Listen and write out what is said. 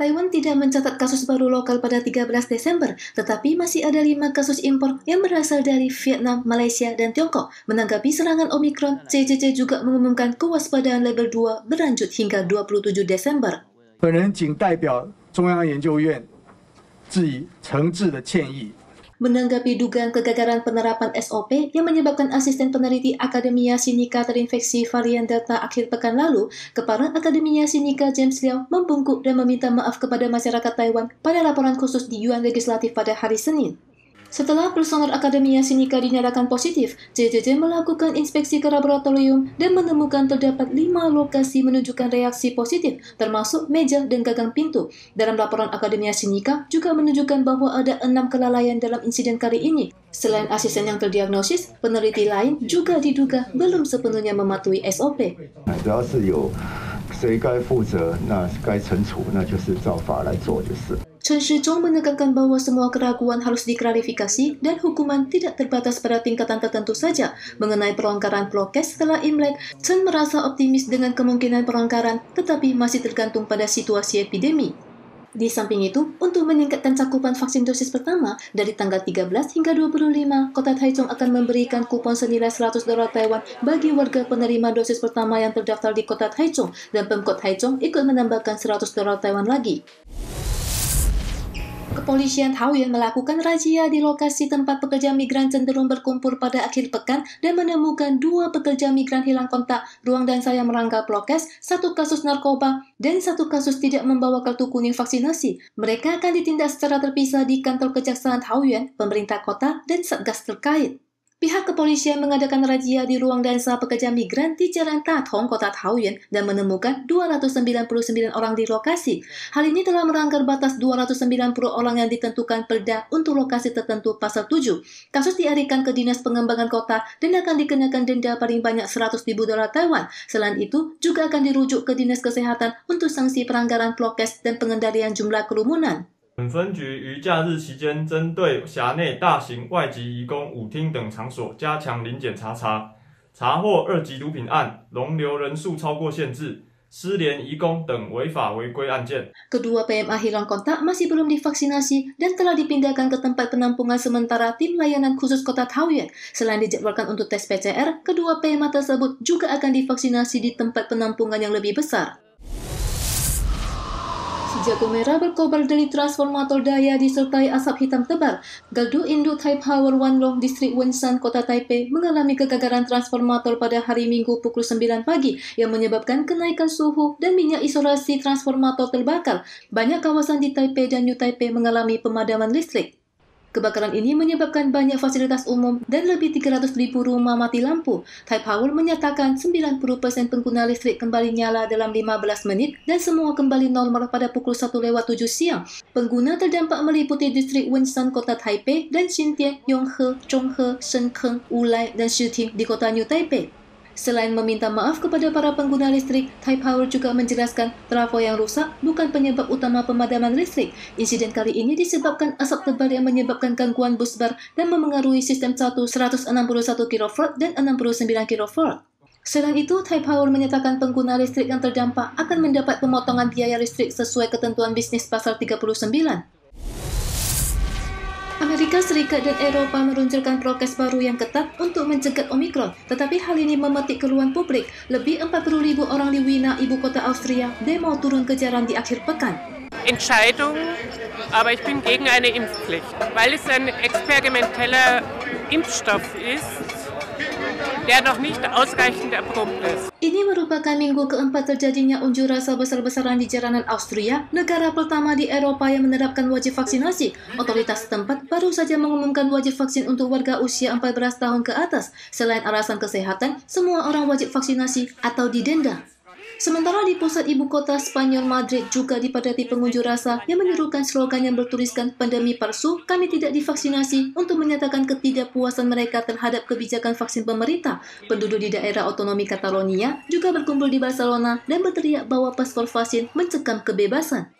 Taiwan tidak mencatat kasus baru lokal pada 13 Desember, tetapi masih ada lima kasus impor yang berasal dari Vietnam, Malaysia, dan Tiongkok. Menanggapi serangan Omikron, CCC juga mengumumkan kewaspadaan level 2 berlanjut hingga 27 Desember. 本人仅代表中央研究院致以诚挚的歉意。Menanggapi dugaan kegagalan penerapan SOP yang menyebabkan asisten peneliti Akademia Sinika terinfeksi varian Delta akhir pekan lalu, Kepala Akademia Sinika James Liao membungkuk dan meminta maaf kepada masyarakat Taiwan pada laporan khusus di Yuan Legislatif pada hari Senin. Setelah personel Akademia Sinika dinyatakan positif, JJJ melakukan inspeksi ke laboratorium dan menemukan terdapat lima lokasi menunjukkan reaksi positif, termasuk meja dan gagang pintu. Dalam laporan Akademia Sinika juga menunjukkan bahwa ada enam kelalaian dalam insiden kali ini. Selain asisten yang terdiagnosis, peneliti lain juga diduga belum sepenuhnya mematuhi SOP. Nah, Chen Shizhong menekankan bahwa semua keraguan harus diklarifikasi dan hukuman tidak terbatas pada tingkatan tertentu saja. Mengenai perlongkaran prokes setelah Imlek, Chen merasa optimis dengan kemungkinan perlongkaran, tetapi masih tergantung pada situasi epidemi. Di samping itu, untuk meningkatkan cakupan vaksin dosis pertama, dari tanggal 13 hingga 25, kota Taichung akan memberikan kupon senilai 100 dolar Taiwan bagi warga penerima dosis pertama yang terdaftar di kota Taichung, dan Pemkot Taichung ikut menambahkan 100 dolar Taiwan lagi kepolisian Hawien melakukan razia di lokasi tempat pekerja migran cenderung berkumpul pada akhir pekan dan menemukan dua pekerja migran hilang kontak, ruang dan saya merangkap prokes, satu kasus narkoba, dan satu kasus tidak membawa kartu kuning vaksinasi. Mereka akan ditindak secara terpisah di kantor kejaksaan Hawien, pemerintah kota, dan satgas terkait. Pihak kepolisian mengadakan razia di ruang dansa pekerja migran di Jalan Tathong, Kota Taoyuan dan menemukan 299 orang di lokasi. Hal ini telah melanggar batas 290 orang yang ditentukan perda untuk lokasi tertentu pasal 7. Kasus diarikan ke Dinas Pengembangan Kota dan akan dikenakan denda paling banyak 100 ribu dolar Taiwan. Selain itu, juga akan dirujuk ke Dinas Kesehatan untuk sanksi peranggaran prokes dan pengendalian jumlah kerumunan. 本分局于假日期间，针对辖内大型外籍移工舞厅等场所加强临检查查，查获二级毒品案、容留人数超过限制、失联移工等违法违规案件。kedua pma hilang kontak masih belum divaksinasi dan telah dipindahkan ke tempat penampungan sementara tim layanan khusus kota t a i n a n selain dijadwalkan untuk tes PCR kedua pma tersebut juga akan divaksinasi di tempat penampungan yang lebih besar. Jago merah berkobar dari transformator daya disertai asap hitam tebal. Gadu induk Thai Power Wan Long Distrik Wensan, Kota Taipei mengalami kegagalan transformator pada hari Minggu pukul 9 pagi yang menyebabkan kenaikan suhu dan minyak isolasi transformator terbakar. Banyak kawasan di Taipei dan New Taipei mengalami pemadaman listrik. Kebakaran ini menyebabkan banyak fasilitas umum dan lebih 300,000 rumah mati lampu. Thai Power menyatakan 90% pengguna listrik kembali nyala dalam 15 menit dan semua kembali normal pada pukul 1 lewat 7 siang. Pengguna terdampak meliputi distrik Winston, kota Taipei dan Xintian, Yonghe, Zhonghe, Shenkeng, Ulai dan Shiting di kota New Taipei. Selain meminta maaf kepada para pengguna listrik, Thai Power juga menjelaskan trafo yang rusak bukan penyebab utama pemadaman listrik. Insiden kali ini disebabkan asap tebal yang menyebabkan gangguan bus bar dan memengaruhi sistem 1 161 kV dan 69 kV. Selain itu, Thai Power menyatakan pengguna listrik yang terdampak akan mendapat pemotongan biaya listrik sesuai ketentuan bisnis pasal 39. Amerika Serikat dan Eropa meluncurkan prokes baru yang ketat untuk mencegah Omikron, tetapi hal ini memetik keluhan publik. Lebih 40.000 orang di Wina, ibu kota Austria, demo turun ke jalan di akhir pekan. Entscheidung, aber ich bin gegen eine Impfpflicht, weil es ein experimenteller Impfstoff ist, der noch nicht ausreichend erprobt ist. Ini merupakan minggu keempat terjadinya unjuk rasa besar-besaran di jalanan Austria, negara pertama di Eropa yang menerapkan wajib vaksinasi. Otoritas tempat baru saja mengumumkan wajib vaksin untuk warga usia 14 tahun ke atas. Selain alasan kesehatan, semua orang wajib vaksinasi atau didenda. Sementara di pusat ibu kota Spanyol Madrid juga dipadati pengunjuk rasa yang menyerukan slogan yang bertuliskan pandemi palsu, kami tidak divaksinasi untuk menyatakan ketidakpuasan mereka terhadap kebijakan vaksin pemerintah. Penduduk di daerah otonomi Catalonia juga berkumpul di Barcelona dan berteriak bahwa paspor vaksin mencekam kebebasan.